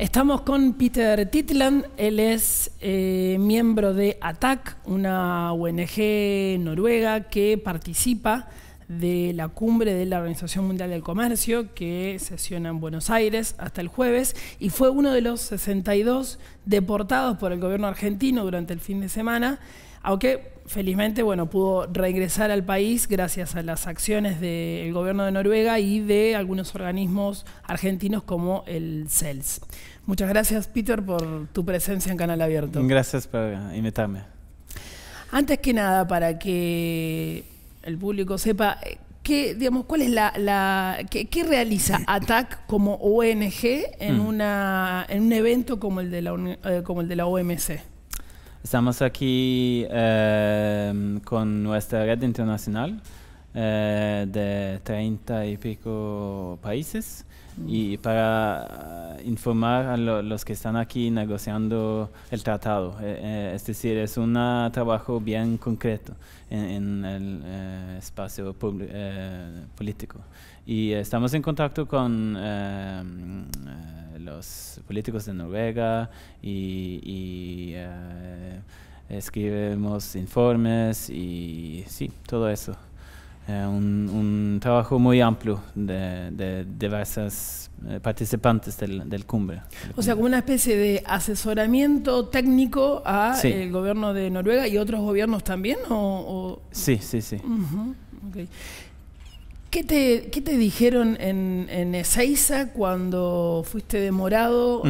Estamos con Peter Titland, él es eh, miembro de ATAC, una ONG noruega que participa de la cumbre de la Organización Mundial del Comercio que sesiona en Buenos Aires hasta el jueves y fue uno de los 62 deportados por el gobierno argentino durante el fin de semana, aunque felizmente bueno, pudo regresar al país gracias a las acciones del gobierno de Noruega y de algunos organismos argentinos como el CELS. Muchas gracias, Peter, por tu presencia en Canal Abierto. Gracias por invitarme. Antes que nada, para que el público sepa, eh, ¿qué, digamos, ¿cuál es la, realiza ATAC como ONG en, mm. una, en un evento como el de la, eh, como el de la OMC? Estamos aquí eh, con nuestra red internacional de 30 y pico países y para ah, informar a los que están aquí negociando el tratado. Eh, eh, es decir, es un trabajo bien concreto en, el eh, espacio político. Y estamos en contacto con los políticos de Noruega y... y escribimos informes y sí, todo eso. Eh, un, trabajo muy amplio de, de diversas eh, participantes del, cumbre. O sea, como una especie de asesoramiento técnico a eh, el gobierno de Noruega y otros gobiernos también, o, Sí, sí, sí. ¿Qué te, te, dijeron en, en, Ezeiza cuando fuiste demorado mm.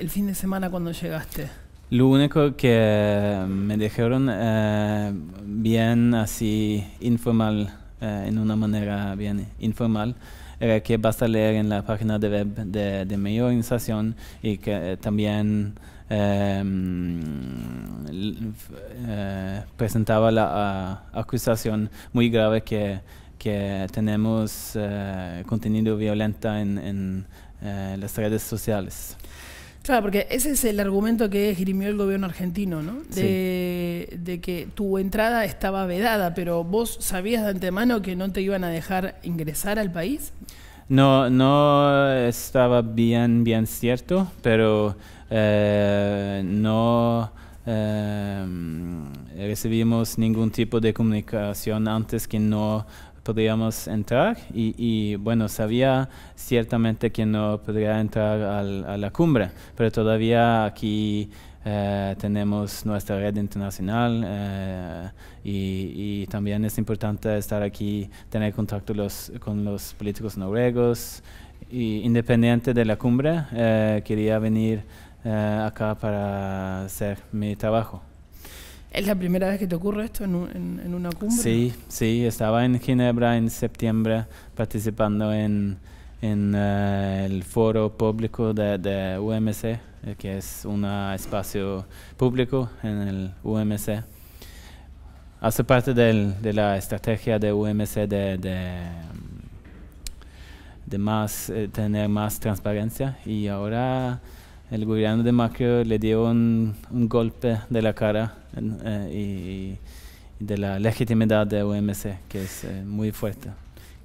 el fin de semana cuando llegaste? Lo único que me dijeron bien así informal eh, en una manera bien informal, era eh, que basta leer en la página de web de, de mi organización y que eh, también em, presentaba la acusación muy grave que, tenemos contenido violento en las redes sociales. Claro, ah, porque ese es el argumento que esgrimió el gobierno argentino, ¿no? De, que tu entrada estaba vedada, pero vos sabías de antemano que no te iban a dejar ingresar al país. No, no estaba bien, bien cierto, pero eh, no eh, recibimos ningún tipo de comunicación antes que no podíamos entrar y, bueno, sabía ciertamente que no podría entrar a la cumbre, pero todavía aquí eh, tenemos nuestra red internacional eh, y, también es importante estar aquí, tener contacto con los políticos noruegos y independiente de la cumbre, eh, quería venir acá para hacer mi trabajo. ¿Es la primera vez que te ocurre esto en, una cumbre? Sí, sí, estaba en Ginebra en septiembre participando en, eh, el foro público de, UMC, eh, que es un espacio público en el UMC. Hace parte de la estrategia de UMC de, de, más, eh, tener más transparencia y ahora el gobierno de Macri le dio un, golpe de la cara eh, y, de la legitimidad de OMC, que es eh, muy fuerte.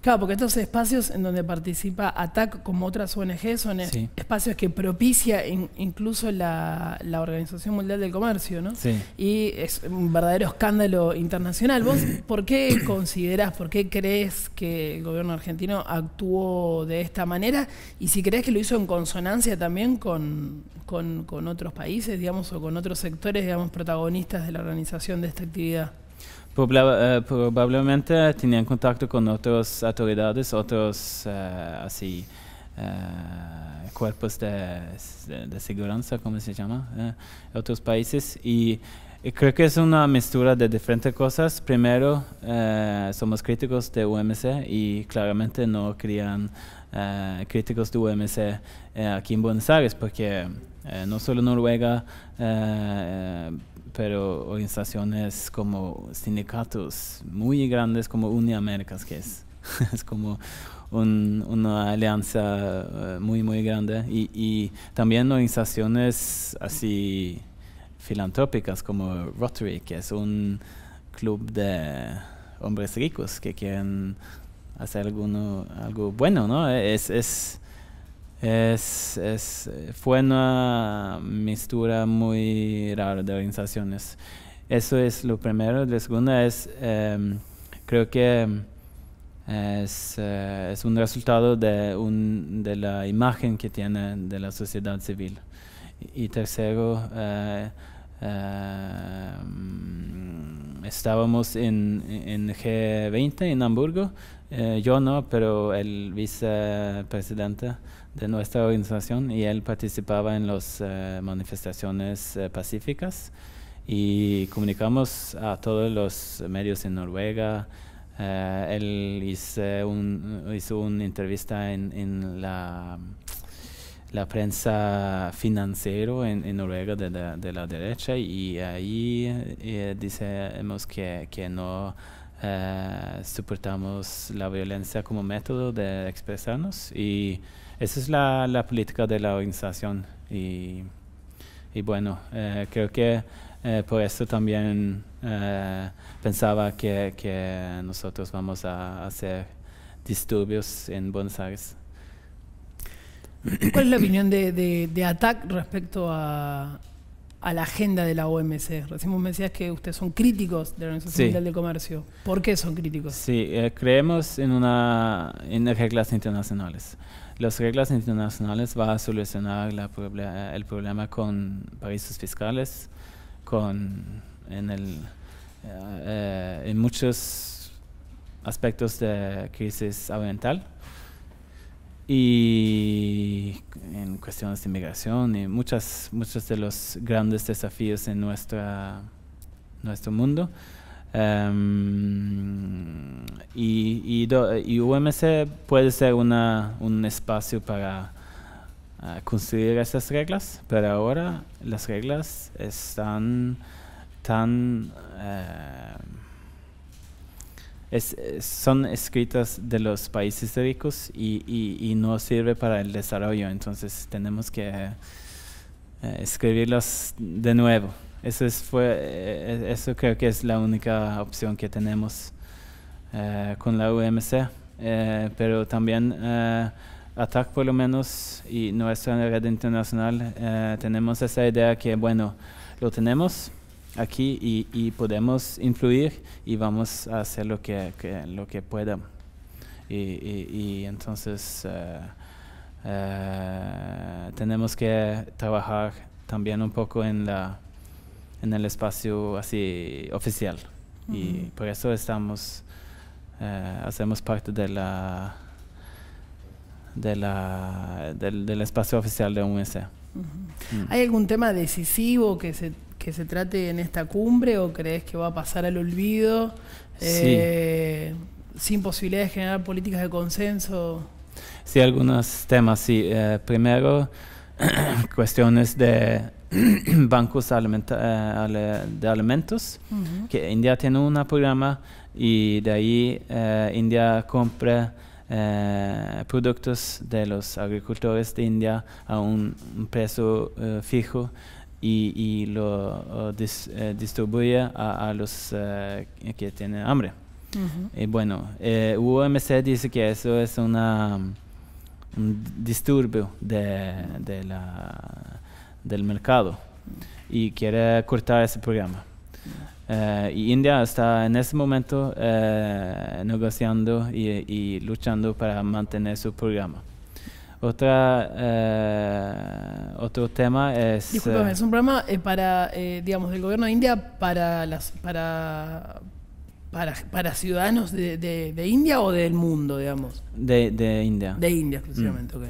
Claro, porque estos espacios en donde participa ATAC como otras ONG son espacios que propicia incluso la, Organización Mundial del Comercio, ¿no? Sí. Y es un verdadero escándalo internacional. ¿Vos por qué considerás, por qué crees que el gobierno argentino actuó de esta manera? Y si crees que lo hizo en consonancia también con, con otros países, digamos, o con otros sectores, digamos, protagonistas de la organización de esta actividad. Eh, probablemente tenían contacto con otras autoridades, otros eh, así, eh, cuerpos de, de, como seguridad, se llama? otros países. Y, creo que es una mezcla de diferentes cosas. Primero, somos críticos de UMC y claramente no querían críticos de UMC aquí en Buenos Aires porque no solo Noruega pero organizaciones como sindicatos muy grandes como Uniaméricas, que es, es como un, una alianza eh, muy, muy grande, y, y también organizaciones así filantrópicas como Rotary, que es un club de hombres ricos que quieren hacer alguno, algo bueno, ¿no? Es, es, es, es, fue una mistura muy rara de organizaciones. Eso es lo primero. La segunda es, em, creo que eh, es, un resultado de, un, de, la imagen que tiene de la sociedad civil. Y, tercero, eh, em, estábamos en, en G20 en Hamburgo eh, yo no, pero el vicepresidente de nuestra organización y él participaba en las eh, manifestaciones eh, pacíficas y comunicamos a todos los medios en Noruega. él hizo, hizo, una entrevista en, la, la, prensa financiera en, Noruega de la, derecha y ahí dice, decimos que, que no eh, soportamos la violencia como método de expresarnos y esa es la, política de la organización. Y, bueno, eh, creo que eh, por eso también pensaba que, que, nosotros vamos a hacer disturbios en Buenos Aires. ¿Cuál es la opinión de, de, de ATAC respecto a, a la agenda de la OMC. Recién me decías que ustedes son críticos de la Organización Mundial de Comercio. ¿Por qué son críticos? Sí, eh, creemos en, una, en reglas internacionales. Las reglas internacionales van a solucionar el problema con países fiscales, con en, el, eh, eh, en muchos aspectos de crisis ambiental y en cuestiones de inmigración y muchas, muchos de los grandes desafíos en nuestra, nuestro mundo. Em, y, y, UMC puede ser una, un espacio para ah, construir esas reglas, pero ahora las reglas están tan... Eh, son escritas de los países ricos y, no sirve para el desarrollo, entonces tenemos que eh, escribirlas de nuevo. Eso, es, fue, eh, eso creo que es la única opción que tenemos eh, con la UMC, pero también ATAC por lo menos y nuestra red internacional tenemos esa idea que, bueno, lo tenemos, aquí y, podemos influir y vamos a hacer lo que, lo que pueda. Y, entonces eh, eh, tenemos que trabajar también un poco en, la, en el espacio así oficial. Y por eso estamos, eh, hacemos parte de la, del, espacio oficial de UNC. Mm. ¿Hay algún tema decisivo que se que se trate en esta cumbre o crees que va a pasar al olvido eh, sin posibilidad de generar políticas de consenso? Sí, algunos temas, sí. Eh, primero, cuestiones de bancos eh, de alimentos, que India tiene un programa y de ahí India compra productos de los agricultores de India a un precio fijo y, lo eh, distribuye a, los eh, que tienen hambre. Y eh, bueno, UMC dice que eso es una, un disturbio de, del mercado y quiere cortar ese programa. y India está en ese momento negociando y, luchando para mantener su programa. Otra, eh, otro tema es... Disculpame, eh, es un programa eh, para, digamos, del gobierno de India para las para para, ciudadanos de, India o del mundo, digamos. De, India. De India exclusivamente, mm. ok.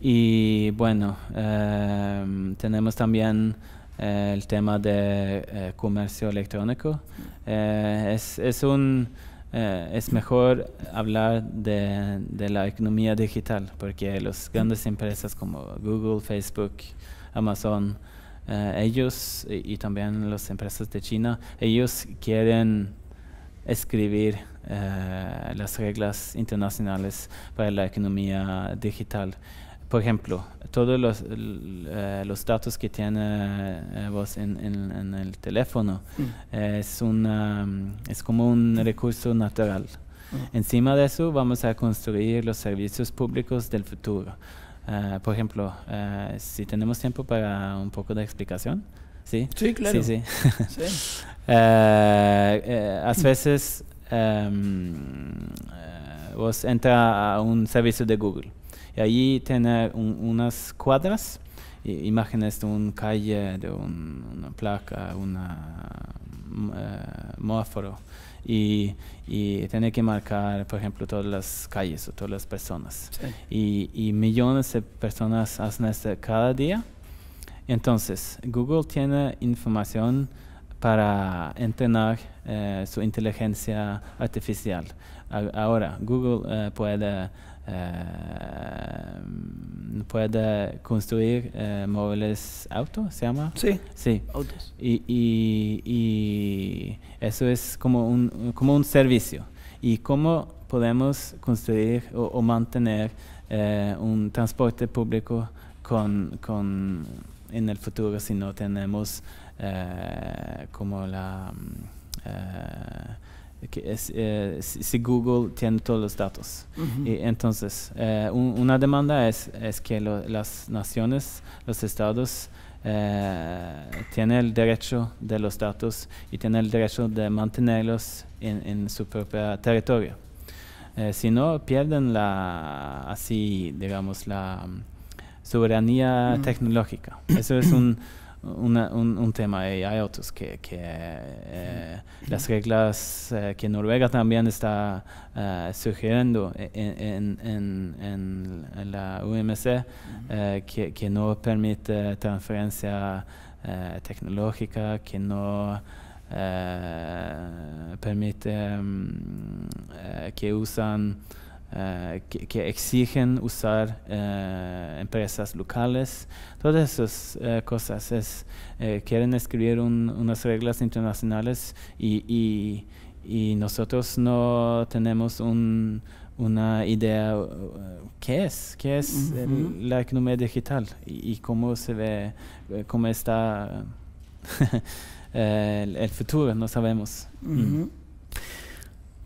Y bueno, em, tenemos también el tema de comercio electrónico. es un... Eh, es mejor hablar de, la economía digital, porque las grandes empresas como Google, Facebook, Amazon, eh, ellos y, también las empresas de China, ellos quieren escribir eh, las reglas internacionales para la economía digital por ejemplo, todos los, eh, datos que tiene eh, vos en, el teléfono mm. es, mm, es como un recurso natural. Mm. Encima de eso vamos a construir los servicios públicos del futuro. Eh, por ejemplo, si tenemos tiempo para un poco de explicación. Sí, sí claro. Sí, sí. a veces em, vos entra a un servicio de Google y allí tiene unas cuadras, imágenes de una calle, de una placa, una uh, Y, tiene que marcar, por ejemplo, todas las calles o todas las personas. Y, millones de personas hacen esto cada día. Entonces, Google tiene información para entrenar eh, su inteligencia artificial. ahora, Google eh, puede eh, puede construir eh, móviles auto, ¿se llama? Sí. Sí. Autos. Y, eso es como un, como un servicio. ¿Y cómo podemos construir o, mantener eh, un transporte público con, con, en el futuro si no tenemos como la que es, eh, si, Google tiene todos los datos. y entonces, eh, una demanda es, es que las naciones, los estados, eh, tienen el derecho de los datos y tienen el derecho de mantenerlos en, su propio territorio. Eh, si no, pierden la, así, digamos, la mm, soberanía tecnológica. Eso es un un, tema y hay otros que, que eh, las reglas eh, que Noruega también está eh, sugiriendo en, la UMC que, no permite transferencia tecnológica, que no permite mm, que usan eh, que, exigen usar eh, empresas locales. Todas esas eh, cosas es, quieren escribir unas reglas internacionales y, nosotros no tenemos una idea qué es, qué es la economía digital y, cómo se ve, cómo está el, futuro, no sabemos.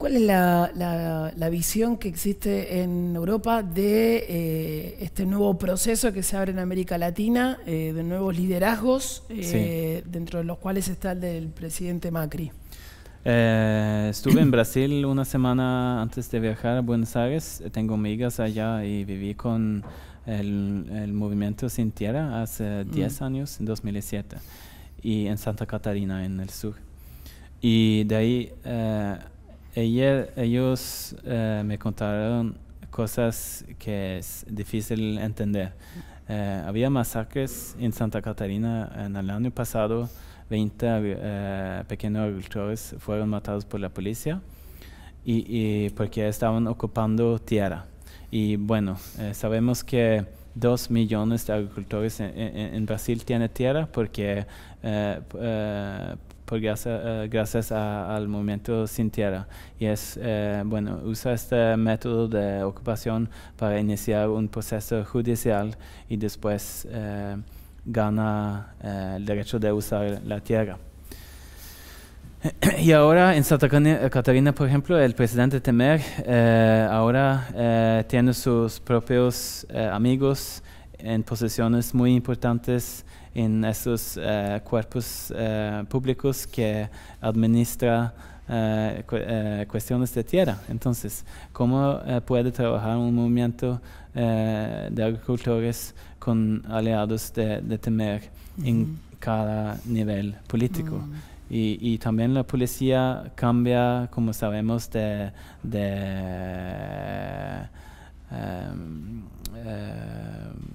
¿Cuál es la, la, visión que existe en Europa de eh, este nuevo proceso que se abre en América Latina, eh, de nuevos liderazgos, eh, dentro de los cuales está el del presidente Macri? estuve en Brasil una semana antes de viajar a Buenos Aires, tengo amigas allá y viví con el, el movimiento Sin Tierra hace 10 mm. años, en 2007, y en Santa Catarina, en el sur. Y de ahí ayer ellos eh, me contaron cosas que es difícil entender. Eh, había masacres en Santa Catarina en el año pasado. 20 eh, pequeños agricultores fueron matados por la policía y, porque estaban ocupando tierra. Y bueno, sabemos que dos millones de agricultores en, Brasil tienen tierra porque por eh, gracias al movimiento Sin Tierra. Y es, eh, bueno, usa este método de ocupación para iniciar un proceso judicial y después eh, gana el derecho de usar la tierra. Y ahora en Santa Catarina, por ejemplo, el presidente Temer ahora tiene sus propios amigos en posiciones muy importantes en esos eh, cuerpos eh, públicos que administra eh, cuestiones de tierra. Entonces, ¿cómo puede trabajar un movimiento de agricultores con aliados de, Temer en cada nivel político? Mm. Y, también la policía cambia, como sabemos, de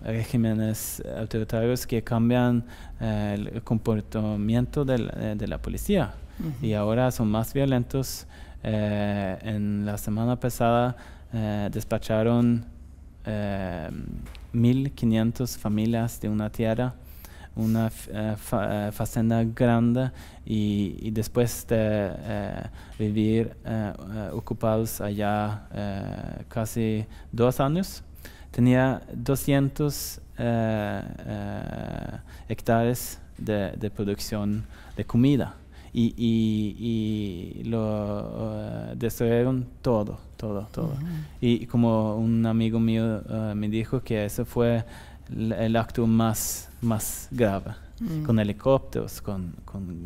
regímenes eh, eh, autoritarios que cambian eh, el comportamiento de la, policía y ahora son más violentos. en la semana pasada despacharon 1.500 familias de una tierra una eh, fazenda eh, grande y, después de eh, vivir ocupados allá casi dos años, tenía 200 hectáreas de, producción de comida y, y, lo destruyeron todo, todo, todo. Y como un amigo mío me dijo que eso fue el acto más, más grave, mm. con helicópteros, con, con,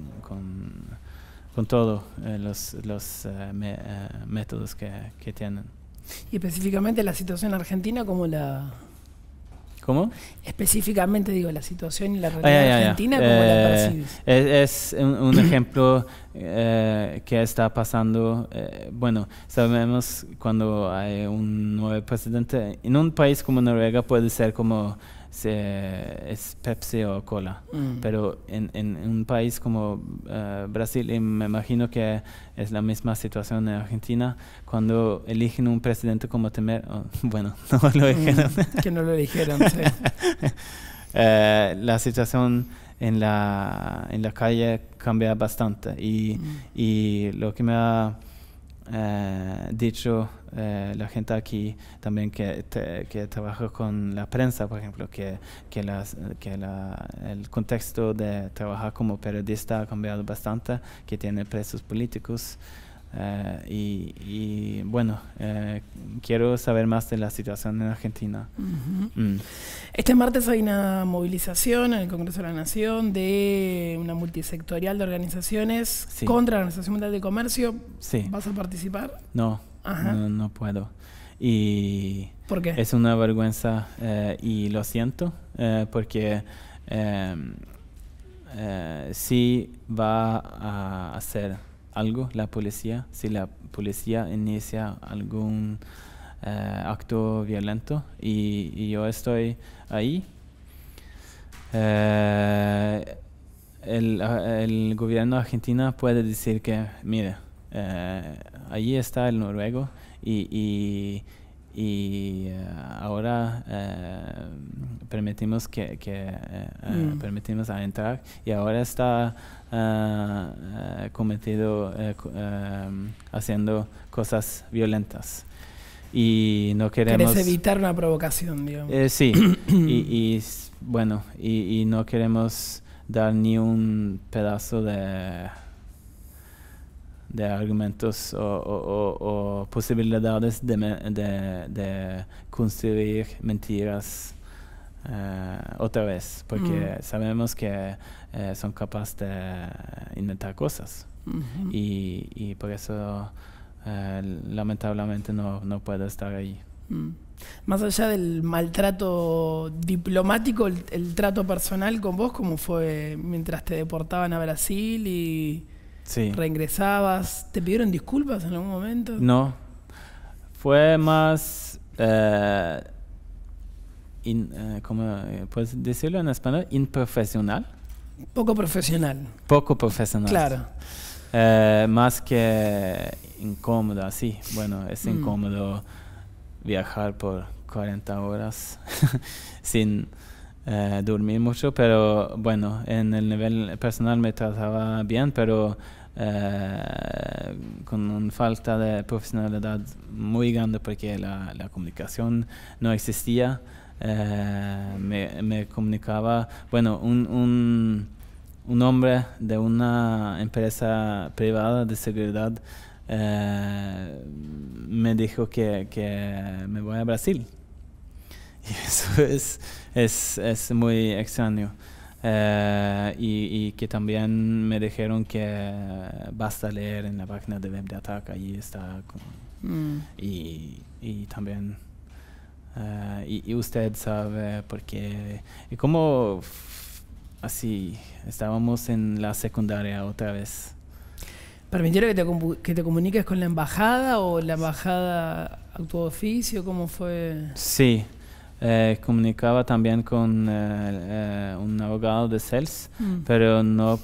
con, todos eh, los, los eh, eh, métodos que, que, tienen. Y específicamente la situación argentina, ¿cómo la, ¿Cómo? Específicamente, digo, la situación y la realidad argentina, ¿cómo la eh, percibes? Es, un, ejemplo eh, que está pasando. Eh, bueno, sabemos cuando hay un nuevo presidente. En un país como Noruega puede ser como es Pepsi o cola. Mm. Pero en, un país como eh, Brasil, y me imagino que es la misma situación en Argentina, cuando eligen un presidente como Temer, oh, bueno, no lo mm, dijeron que no lo eligieron, eh, la situación en la, calle cambia bastante y, mm. y lo que me ha eh, dicho eh, la gente aquí también que, que, trabaja con la prensa, por ejemplo, que, que, las, que la, el contexto de trabajar como periodista ha cambiado bastante, que tiene presos políticos. Eh, y, y, bueno, eh, quiero saber más de la situación en Argentina. Mm. Este martes hay una movilización en el Congreso de la Nación de una multisectorial de organizaciones contra la Organización Mundial de Comercio. ¿Vas a participar? No, no, puedo. Y ¿Por qué? Es una vergüenza eh, y lo siento eh, porque... Em, eh, sí va a hacer algo la policía, si la policía inicia algún eh, acto violento y, yo estoy ahí, eh, eh, el, gobierno argentino puede decir que, mire, allí está el noruego y y eh, ahora eh, permitimos que, eh, mm. permitimos a entrar y ahora está cometido haciendo cosas violentas y no queremos evitar una provocación digamos sí y, bueno y no queremos dar ni un pedazo de de argumentos o, posibilidades de, de, construir mentiras eh, otra vez, porque sabemos que eh, son capaces de inventar cosas y, por eso eh, lamentablemente no, no puedo estar ahí. Mm. Más allá del maltrato diplomático, el, trato personal con vos, como fue mientras te deportaban a Brasil y Sí. ¿Reingresabas? ¿Te pidieron disculpas en algún momento? No. Fue más... Eh, eh, ¿Cómo eh, puedes decirlo en español? Improfesional. Poco profesional. Poco profesional. Claro. más que incómodo, sí. Bueno, es mm. incómodo viajar por 40 horas sin eh, dormí mucho, pero bueno, en el nivel personal me trataba bien, pero eh, con una falta de profesionalidad muy grande porque la, comunicación no existía. Eh, me, me, comunicaba, bueno, un, un, un, hombre de una empresa privada de seguridad eh, me dijo que, que me voy a Brasil. Y eso es, muy extraño. Eh, y, que también me dijeron que basta leer en la página de Web de Attack, allí está. Mm. Y, también. Eh, y, usted sabe qué y cómo así estábamos en la secundaria otra vez permitieron que te, que te comuniques con la embajada o la embajada a tu oficio cómo fue sí eh, comunicaba también con eh, eh, un abogado de CELS, mm. pero no,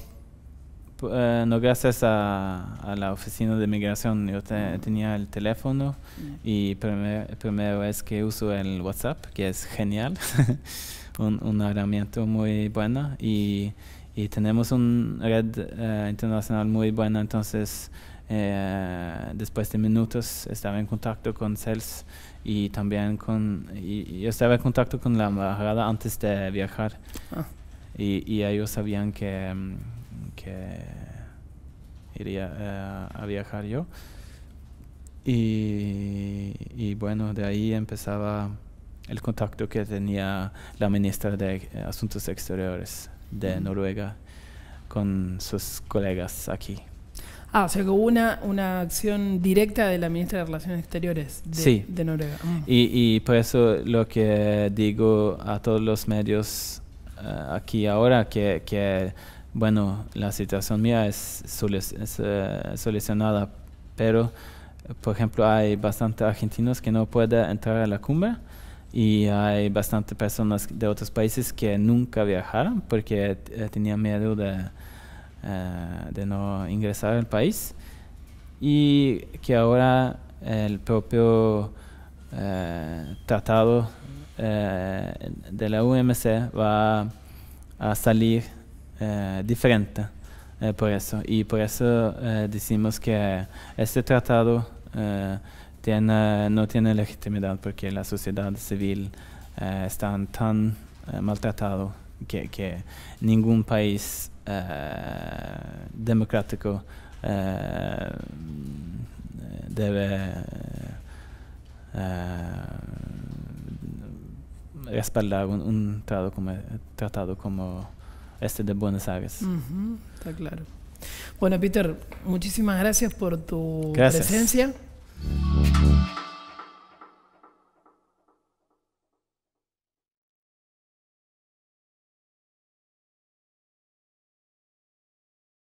no gracias a, la oficina de migración. Yo mm. tenía el teléfono y primero es que uso el WhatsApp, que es genial, un, una herramienta muy buena y, y tenemos una red internacional muy buena, entonces eh, después de minutos estaba en contacto con CELS y también con... Y, yo estaba en contacto con la embajada antes de viajar. Ah. Y, ellos sabían que, mm, iría eh, a viajar yo. y, bueno, de ahí empezaba el contacto que tenía la ministra de Asuntos Exteriores de mm. Noruega con sus colegas aquí. Ah, o sea hubo una, una acción directa de la ministra de Relaciones Exteriores de, Noruega. Mm. Y, por eso lo que digo a todos los medios eh, aquí ahora, que, bueno, la situación mía es, eh, solucionada, pero, por ejemplo, hay bastantes argentinos que no pueden entrar a la cumbre y hay bastantes personas de otros países que nunca viajaron porque eh, tenían miedo de eh, de no ingresar al país y que ahora el propio eh, tratado eh, de la UMC va a salir diferente por eso y por eso decimos que este tratado tiene, no tiene legitimidad porque la sociedad civil está tan maltratado que, que ningún país eh, democrático eh, debe eh, respaldar un, tratado como, este de Buenos Aires. está claro. Bueno, Peter, muchísimas gracias por tu presencia.